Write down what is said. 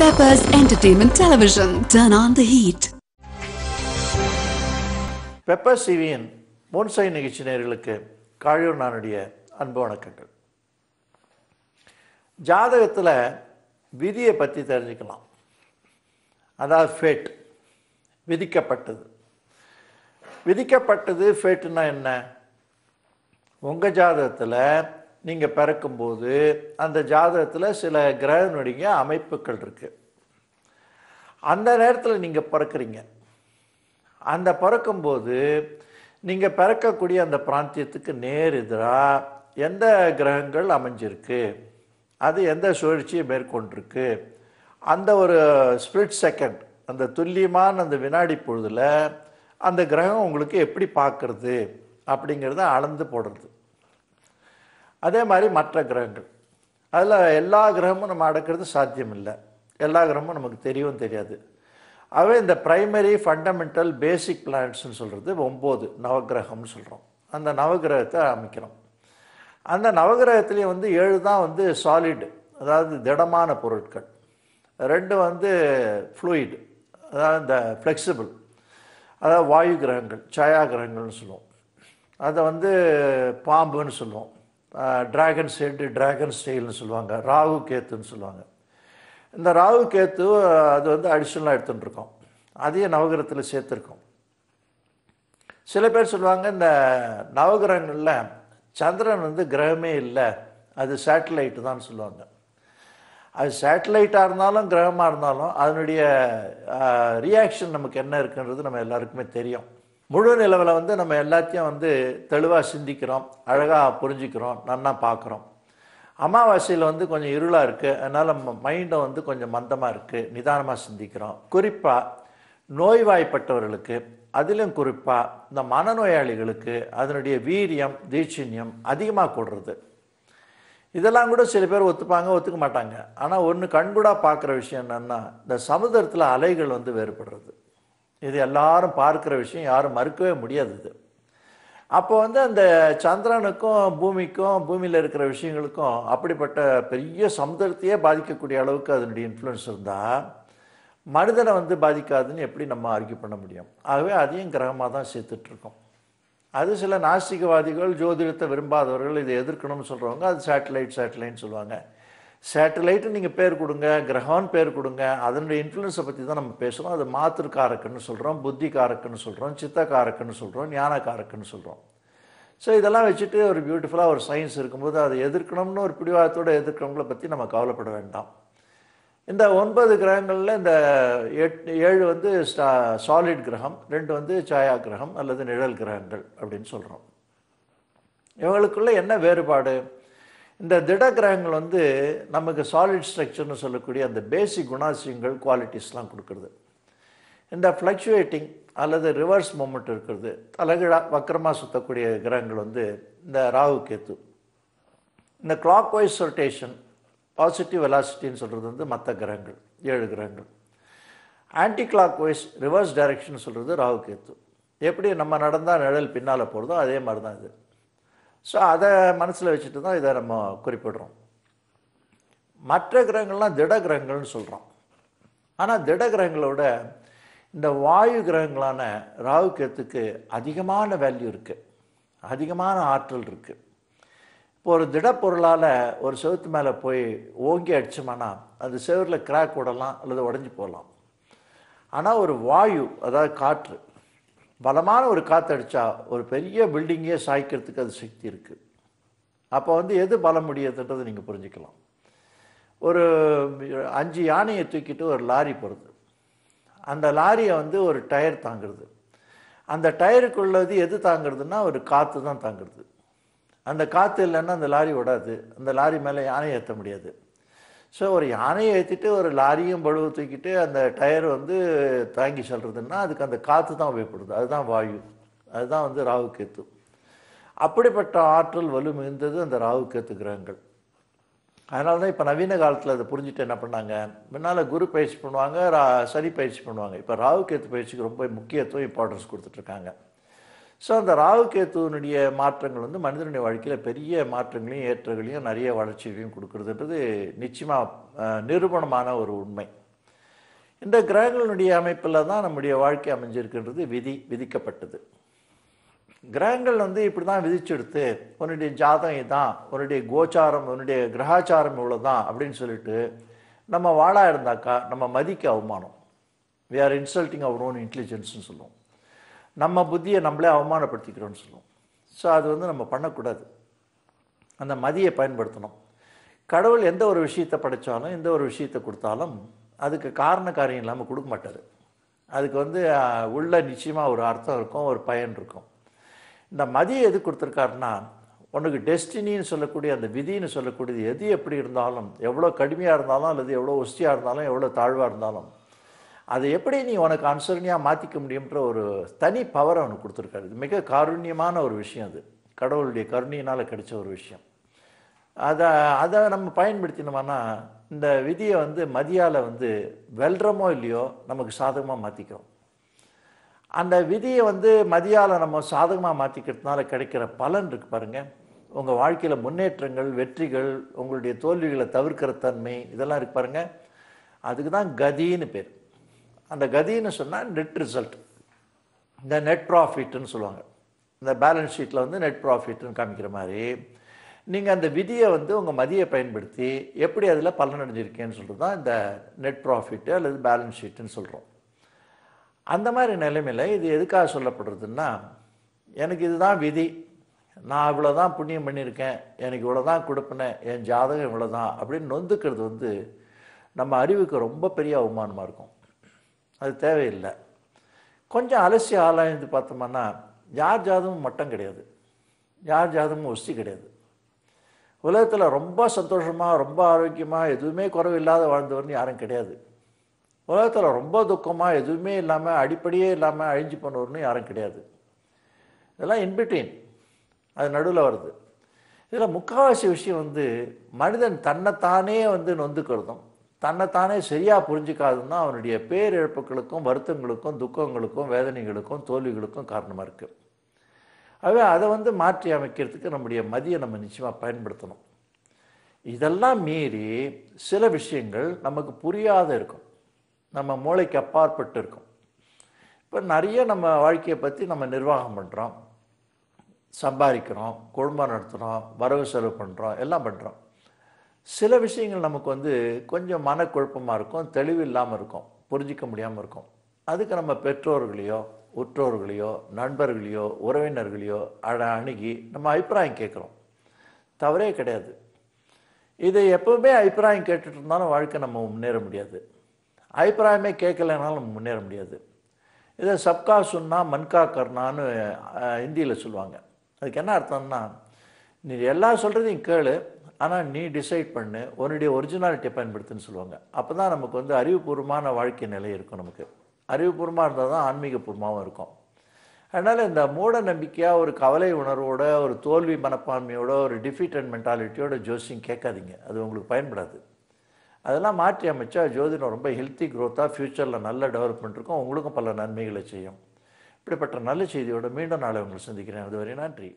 Peppers Entertainment Television. Turn on the heat. Pepper சிவியின் bonsai நிகழ்ச்சி நேர்களுக்கு காழியூர் நானுடைய அன்பு வணக்கங்கள் ஜாதகத்தில் விதியை பற்றி தெரிஞ்சுக்கலாம் அதாவது ஃபேட் விதிக்கப்பட்டது விதிக்கப்பட்டது ஃபேட்டுனா என்ன உங்கள் ஜாதகத்தில் நீங்கள் பிறக்கும்போது அந்த ஜாதகத்தில் சில கிரகனுடைய அமைப்புகள் இருக்குது அந்த நேரத்தில் நீங்கள் பிறக்கிறீங்க அந்த பிறக்கும்போது நீங்கள் பிறக்கக்கூடிய அந்த பிராந்தியத்துக்கு நேர் எதிராக எந்த கிரகங்கள் அமைஞ்சிருக்கு அது எந்த சுழற்சியை மேற்கொண்டிருக்கு அந்த ஒரு ஸ்பிளிட் செகண்ட் அந்த துல்லியமான அந்த வினாடி பொழுதில் அந்த கிரகம் உங்களுக்கு எப்படி பார்க்குறது அப்படிங்கிறத அளந்து போடுறது அதே மாதிரி மற்ற கிரகங்கள் அதில் எல்லா கிரகமும் நம்ம அடக்கிறது சாத்தியம் இல்லை எல்லா கிரகமும் நமக்கு தெரியவும் தெரியாது அவை இந்த ப்ரைமரி ஃபண்டமெண்டல் பேசிக் பிளானட்ஸ்னு சொல்கிறது ஒம்பது நவகிரகம்னு சொல்கிறோம் அந்த நவகிரகத்தை அமைக்கிறோம் அந்த நவகிரகத்துலேயும் வந்து ஏழு தான் வந்து சாலிடு அதாவது திடமான பொருட்கள் ரெண்டு வந்து ஃப்ளூயிடு அதாவது இந்த ஃப்ளெக்சிபிள் அதாவது வாயு கிரகங்கள் சாயா கிரகங்கள்னு சொல்லுவோம் அதை வந்து பாம்புன்னு சொல்லுவோம் ட்ராகன்ஸ் ஹெட் ட்ராகன் ஸ்டைல்னு சொல்லுவாங்க ராகு கேத்துன்னு சொல்லுவாங்க இந்த ராகு கேத்து அது வந்து அடிஷனலாக எடுத்துகிட்டு இருக்கோம் அதையும் நவகிரகத்தில் சேர்த்துருக்கோம் சில பேர் சொல்லுவாங்க இந்த நவகிரகங்களில் சந்திரன் வந்து கிரகமே இல்லை அது சேட்டலைட்டு தான் சொல்லுவாங்க அது சேட்டலைட்டாக இருந்தாலும் கிரகமாக இருந்தாலும் அதனுடைய ரியாக்ஷன் நமக்கு என்ன இருக்குன்றது நம்ம எல்லாருக்குமே தெரியும் முழு நிலவில் வந்து நம்ம எல்லாத்தையும் வந்து தெளிவாக சிந்திக்கிறோம் அழகாக புரிஞ்சுக்கிறோம் நன்னா பார்க்குறோம் அமாவாசையில் வந்து கொஞ்சம் இருளாக இருக்குது அதனால் நம்ம மைண்டை வந்து கொஞ்சம் மந்தமாக இருக்குது நிதானமாக சிந்திக்கிறோம் குறிப்பாக நோய்வாய்ப்பட்டவர்களுக்கு அதிலும் குறிப்பாக இந்த மனநோயாளிகளுக்கு அதனுடைய வீரியம் தீட்சிணியம் அதிகமாக கூடுறது இதெல்லாம் கூட சில பேர் ஒத்துப்பாங்க ஒத்துக்க மாட்டாங்க ஆனால் ஒன்று கண்கூடாக பார்க்குற விஷயம் என்னென்னா இந்த சமுதிரத்தில் அலைகள் வந்து வேறுபடுறது இது எல்லாரும் பார்க்குற விஷயம் யாரும் மறுக்கவே முடியாது இது அப்போ வந்து அந்த சந்திரனுக்கும் பூமிக்கும் பூமியில் இருக்கிற விஷயங்களுக்கும் அப்படிப்பட்ட பெரிய சமுதிரத்தையே பாதிக்கக்கூடிய அளவுக்கு அதனுடைய இன்ஃப்ளூன்ஸ் இருந்தால் மனிதனை வந்து பாதிக்காதுன்னு எப்படி நம்ம ஆர்கியூ பண்ண முடியும் ஆகவே அதையும் கிரகமாக தான் சேர்த்துட்ருக்கோம் அது சில நாஸ்திகவாதிகள் ஜோதிடத்தை விரும்பாதவர்கள் இதை எதிர்க்கணும்னு சொல்கிறவங்க அது சேட்டலைட் சேட்டலைட்னு சொல்லுவாங்க சேட்டலைட்டு நீங்கள் பேர் கொடுங்க கிரகம்னு பேர் கொடுங்க அதனுடைய இன்ஃப்ளூன்ஸை பற்றி தான் நம்ம பேசுகிறோம் அது மாத்திருக்காரக்குன்னு சொல்கிறோம் புத்தி காரக்குன்னு சொல்கிறோம் காரக்குன்னு சொல்கிறோம் ஞான காரக்குன்னு சொல்கிறோம் ஸோ இதெல்லாம் வச்சுட்டு ஒரு பியூட்டிஃபுல்லாக ஒரு சயின்ஸ் இருக்கும்போது அதை எதிர்க்கணும்னு ஒரு பிடிவாதத்தோடு எதிர்க்கணுங்களை பற்றி நம்ம கவலைப்பட வேண்டாம் இந்த ஒன்பது கிரகங்களில் இந்த எட் ஏழு வந்து ஸ்டா சாலிட் கிரகம் ரெண்டு வந்து சாயா கிரகம் அல்லது நிழல் கிரகங்கள் அப்படின்னு சொல்கிறோம் இவங்களுக்குள்ள என்ன வேறுபாடு இந்த திட கிரகங்கள் வந்து நமக்கு சாலிட் ஸ்ட்ரக்சர்னு சொல்லக்கூடிய அந்த பேசிக் குணாசியங்கள் குவாலிட்டிஸ்லாம் கொடுக்குறது இந்த ஃப்ளக்சுவேட்டிங் அல்லது ரிவர்ஸ் மூமெண்ட் இருக்கிறது தலைகீழாக வக்கரமாக சுற்றக்கூடிய கிரகங்கள் வந்து இந்த ராகு கேத்து இந்த கிளாக் வைஸ் ரொட்டேஷன் பாசிட்டிவ் வெலாசிட்டின்னு சொல்கிறது வந்து மற்ற கிரகங்கள் ஏழு கிரகங்கள் anti clockwise reverse direction சொல்கிறது ராகு கேத்து எப்படி நம்ம நடந்தால் நிழல் பின்னால் போகிறதோ அதே மாதிரி தான் இது ஸோ அதை மனசில் வச்சுட்டு தான் இதை நம்ம குறிப்பிடுறோம் மற்ற கிரகங்கள்லாம் திட கிரகங்கள்னு சொல்கிறோம் ஆனால் திட கிரகங்களோட இந்த வாயு கிரகங்களான ராகுக்கேத்துக்கு அதிகமான வேல்யூ இருக்குது அதிகமான ஆற்றல் இருக்குது இப்போ ஒரு திடப்பொருளால் ஒரு செவத்து மேலே போய் ஓங்கி அடிச்சோம்னா அந்த செவரில் கிராக் விடலாம் அல்லது உடஞ்சி போகலாம் ஆனால் ஒரு வாயு அதாவது காற்று பலமான ஒரு காற்று அடித்தா ஒரு பெரிய பில்டிங்கே சாய்க்கிறதுக்கு அது சக்தி இருக்குது அப்போ வந்து எது பலம் முடியதுன்றதை நீங்கள் புரிஞ்சுக்கலாம் ஒரு அஞ்சு யானையை தூக்கிட்டு ஒரு லாரி போகிறது அந்த லாரியை வந்து ஒரு டயர் தாங்கிறது அந்த டயருக்குள்ளது எது தாங்கிறதுனா ஒரு காற்று தான் தாங்கிறது அந்த காற்று இல்லைன்னா அந்த லாரி விடாது அந்த லாரி மேலே யானை ஏற்ற முடியாது ஸோ ஒரு யானையை ஏற்றிட்டு ஒரு லாரியும் பழுவை தூக்கிட்டு அந்த டயர் வந்து தாங்கி செல்றதுன்னா அதுக்கு அந்த காற்று தான் உபயோகப்படுது அதுதான் வாயு அதுதான் வந்து ராகுக்கேத்து அப்படிப்பட்ட ஆற்றல் வலு மிகுந்தது அந்த ராகுக்கேத்து கிரகங்கள் அதனால தான் இப்போ நவீன காலத்தில் அதை புரிஞ்சுட்டு என்ன பண்ணாங்க முன்னால் குரு பயிற்சி பண்ணுவாங்க ரா சனி பயிற்சி பண்ணுவாங்க இப்போ ராகுக்கேத்து பயிற்சிக்கு ரொம்ப முக்கியத்துவம் இம்பார்ட்டன்ஸ் கொடுத்துட்ருக்காங்க ஸோ அந்த ராகு கேத்துவனுடைய மாற்றங்கள் வந்து மனிதனுடைய வாழ்க்கையில் பெரிய மாற்றங்களையும் ஏற்றங்களையும் நிறைய வளர்ச்சிகளையும் கொடுக்குறதுன்றது நிச்சயமாக நிரூபணமான ஒரு உண்மை இந்த கிரகங்களுடைய அமைப்பில் தான் நம்முடைய வாழ்க்கை அமைஞ்சிருக்கின்றது விதி விதிக்கப்பட்டது கிரகங்கள் வந்து இப்படி தான் விதிச்செடுத்து உன்னுடைய ஜாதகம் இதான் உன்னுடைய கோச்சாரம் உன்னுடைய கிரகாச்சாரம் இவ்வளோ தான் அப்படின்னு சொல்லிட்டு நம்ம வாழா இருந்தாக்கா நம்ம மதிக்க அவமானம் we are insulting our own இன்டெலிஜென்ஸ்னு சொல்லுவோம் நம்ம புத்தியை நம்மளே அவமானப்படுத்திக்கிறோன்னு சொல்லுவோம் ஸோ அது வந்து நம்ம பண்ணக்கூடாது அந்த மதியை பயன்படுத்தணும் கடவுள் எந்த ஒரு விஷயத்தை படைத்தாலும் எந்த ஒரு விஷயத்தை கொடுத்தாலும் அதுக்கு காரண காரியம் இல்லாமல் கொடுக்க மாட்டார் அதுக்கு வந்து உள்ள நிச்சயமாக ஒரு அர்த்தம் இருக்கும் ஒரு பயன் இருக்கும் இந்த மதியை எது கொடுத்துருக்காருன்னா உனக்கு டெஸ்டினின்னு சொல்லக்கூடிய அந்த விதின்னு சொல்லக்கூடியது எது எப்படி இருந்தாலும் எவ்வளோ கடுமையாக இருந்தாலும் அல்லது எவ்வளோ ஒஸ்தியாக இருந்தாலும் எவ்வளோ தாழ்வாக இருந்தாலும் அதை எப்படி நீ உனக்கு அனுசரணையாக மாற்றிக்க முடியுன்ற ஒரு தனி பவர் அவனுக்கு கொடுத்துருக்காரு இது மிக காருண்யமான ஒரு விஷயம் அது கடவுளுடைய கருணையினால் கிடைச்ச ஒரு விஷயம் அதை அதை நம்ம பயன்படுத்தினோம்னா இந்த விதியை வந்து மதியால் வந்து வெல்றமோ இல்லையோ நமக்கு சாதகமாக மாற்றிக்கிறோம் அந்த விதியை வந்து மதியால் நம்ம சாதகமாக மாற்றிக்கிறதுனால கிடைக்கிற பலன் இருக்குது பாருங்கள் உங்கள் வாழ்க்கையில் முன்னேற்றங்கள் வெற்றிகள் உங்களுடைய தோல்விகளை தவிர்க்கிற தன்மை இதெல்லாம் இருக்கு பாருங்கள் அதுக்கு தான் கதின்னு பேர் அந்த கதின்னு சொன்னால் நெட் ரிசல்ட் இந்த நெட் ப்ராஃபிட்னு சொல்லுவாங்க இந்த பேலன்ஸ் ஷீட்டில் வந்து நெட் ப்ராஃபிட்னு காமிக்கிற மாதிரி நீங்கள் அந்த விதியை வந்து உங்கள் மதியை பயன்படுத்தி எப்படி அதில் பலனடைஞ்சிருக்கேன்னு சொல்கிறது தான் இந்த நெட் ப்ராஃபிட்டு அல்லது பேலன்ஸ் ஷீட்டுன்னு சொல்கிறோம் அந்த மாதிரி நிலைமையில் இது எதுக்காக சொல்லப்படுறதுன்னா எனக்கு இதுதான் விதி நான் இவ்வளோ தான் புண்ணியம் பண்ணியிருக்கேன் எனக்கு இவ்வளோ தான் கொடுப்பினேன் என் ஜாதகம் இவ்வளோ தான் அப்படின்னு நொந்துக்கிறது வந்து நம்ம அறிவுக்கு ரொம்ப பெரிய அவமானமாக இருக்கும் அது தேவையில்லை கொஞ்சம் அலசி ஆளாயிருந்து பார்த்தோம்னா யார் ஜாதமும் மட்டம் கிடையாது யார் ஜாதமும் ஒசி கிடையாது உலகத்தில் ரொம்ப சந்தோஷமாக ரொம்ப ஆரோக்கியமாக எதுவுமே இல்லாத வாழ்ந்தவர்னு யாரும் கிடையாது உலகத்தில் ரொம்ப துக்கமாக எதுவுமே இல்லாமல் அடிப்படையே இல்லாமல் அழிஞ்சு போனவர்னு யாரும் கிடையாது இதெல்லாம் இன்பிட்வீன் அது நடுவில் வருது இதில் முக்கால்வாசி விஷயம் வந்து மனிதன் தன்னைத்தானே வந்து நொந்துக்கிறதும் தன்னைத்தானே சரியாக புரிஞ்சிக்காதுன்னா அவனுடைய பேரிழப்புகளுக்கும் வருத்தங்களுக்கும் துக்கங்களுக்கும் வேதனைகளுக்கும் தோல்விகளுக்கும் காரணமாக இருக்குது ஆகவே அதை வந்து மாற்றி அமைக்கிறதுக்கு நம்முடைய மதியை நம்ம நிச்சயமாக பயன்படுத்தணும் இதெல்லாம் மீறி சில விஷயங்கள் நமக்கு புரியாத இருக்கும் நம்ம மூளைக்கு அப்பாற்பட்டு இருக்கும் இப்போ நிறைய நம்ம வாழ்க்கையை பற்றி நம்ம நிர்வாகம் பண்ணுறோம் சம்பாதிக்கிறோம் குடும்பம் நடத்துகிறோம் வரவு செலவு பண்ணுறோம் எல்லாம் பண்ணுறோம் சில விஷயங்கள் நமக்கு வந்து கொஞ்சம் மனக்குழப்பமாக இருக்கும் தெளிவு இல்லாமல் இருக்கும் புரிஞ்சிக்க முடியாமல் இருக்கும் அதுக்கு நம்ம பெற்றோர்களையோ உற்றோர்களையோ நண்பர்களையோ உறவினர்களையோ அட அணுகி நம்ம அபிப்பிராயம் கேட்குறோம் தவறே கிடையாது இதை எப்போவுமே அபிப்பிராயம் கேட்டுட்டு இருந்தாலும் வாழ்க்கை நம்ம முன்னேற முடியாது அபிப்பிராயமே கேட்கலைனாலும் முன்னேற முடியாது இதை சப்கா சுன்னா மன்கா கர்ணான்னு ஹிந்தியில் சொல்லுவாங்க அதுக்கு என்ன அர்த்தம்னா நீ எல்லா சொல்கிறதையும் கேளு ஆனால் நீ டிசைட் பண்ணு உன்னுடைய ஒரிஜினாலிட்டியை பயன்படுத்துன்னு சொல்லுவாங்க அப்போ தான் நமக்கு வந்து அறிவுபூர்வமான வாழ்க்கை நிலை இருக்கும் நமக்கு அறிவுபூர்வமாக இருந்தால் தான் ஆன்மீகபூர்வமாகவும் இருக்கும் அதனால் இந்த மூட நம்பிக்கையாக ஒரு கவலை உணர்வோட ஒரு தோல்வி மனப்பான்மையோட ஒரு டிஃபீட் அண்ட் மென்டாலிட்டியோட ஜோசியம் கேட்காதீங்க அது உங்களுக்கு பயன்படாது அதெல்லாம் மாற்றி அமைச்சா ஜோதிடம் ரொம்ப ஹெல்த்தி க்ரோத்தாக ஃப்யூச்சரில் நல்ல டெவலப்மெண்ட் இருக்கும் உங்களுக்கும் பல நன்மைகளை செய்யும் இப்படிப்பட்ட நல்ல செய்தியோடு மீண்டும் நாளை உங்களை சந்திக்கிறேன் அதுவரை நன்றி